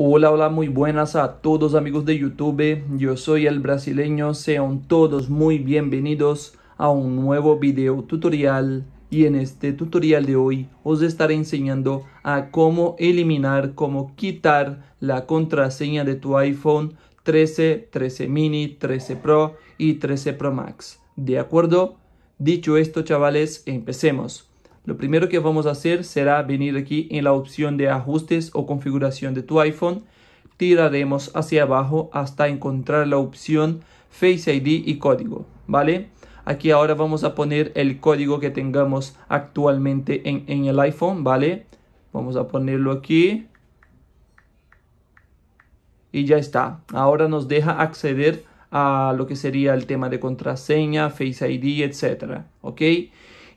Hola, hola, muy buenas a todos amigos de YouTube. Yo soy el brasileño. Sean todos muy bienvenidos a un nuevo video tutorial. Y en este tutorial de hoy os estaré enseñando a cómo eliminar, cómo quitar la contraseña de tu iPhone 13, 13 mini, 13 Pro y 13 Pro Max. ¿De acuerdo? Dicho esto, chavales, empecemos. Lo primero que vamos a hacer será venir aquí en la opción de ajustes o configuración de tu iPhone. Tiraremos hacia abajo hasta encontrar la opción Face ID y código, ¿vale? Aquí ahora vamos a poner el código que tengamos actualmente en, el iPhone, ¿vale? Vamos a ponerlo aquí. Y ya está. Ahora nos deja acceder a lo que sería el tema de contraseña, Face ID, etcétera, ¿ok?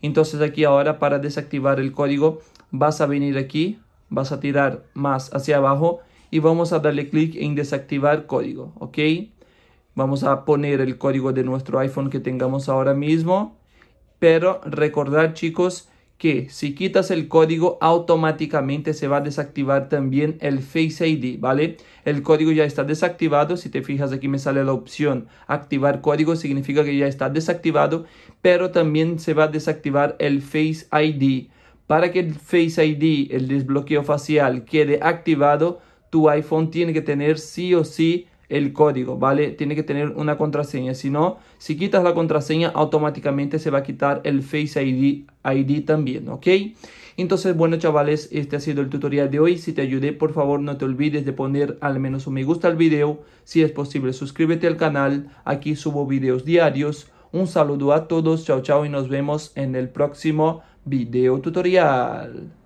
Entonces aquí ahora para desactivar el código vas a venir aquí, vas a tirar más hacia abajo y vamos a darle clic en desactivar código, ¿ok? Vamos a poner el código de nuestro iPhone que tengamos ahora mismo. Pero recordar chicos que si quitas el código automáticamente se va a desactivar también el Face ID, ¿vale? El código ya está desactivado, si te fijas aquí me sale la opción activar código, significa que ya está desactivado, pero también se va a desactivar el Face ID. Para que el Face ID, el desbloqueo facial, quede activado, tu iPhone tiene que tener sí o sí el código, ¿vale? Tiene que tener una contraseña, si no, si quitas la contraseña automáticamente se va a quitar el Face ID, ID también, ¿ok? Entonces, bueno chavales, este ha sido el tutorial de hoy. Si te ayudé, por favor no te olvides de poner al menos un me gusta al video. Si es posible, suscríbete al canal. Aquí subo videos diarios. Un saludo a todos, chao chao y nos vemos en el próximo video tutorial.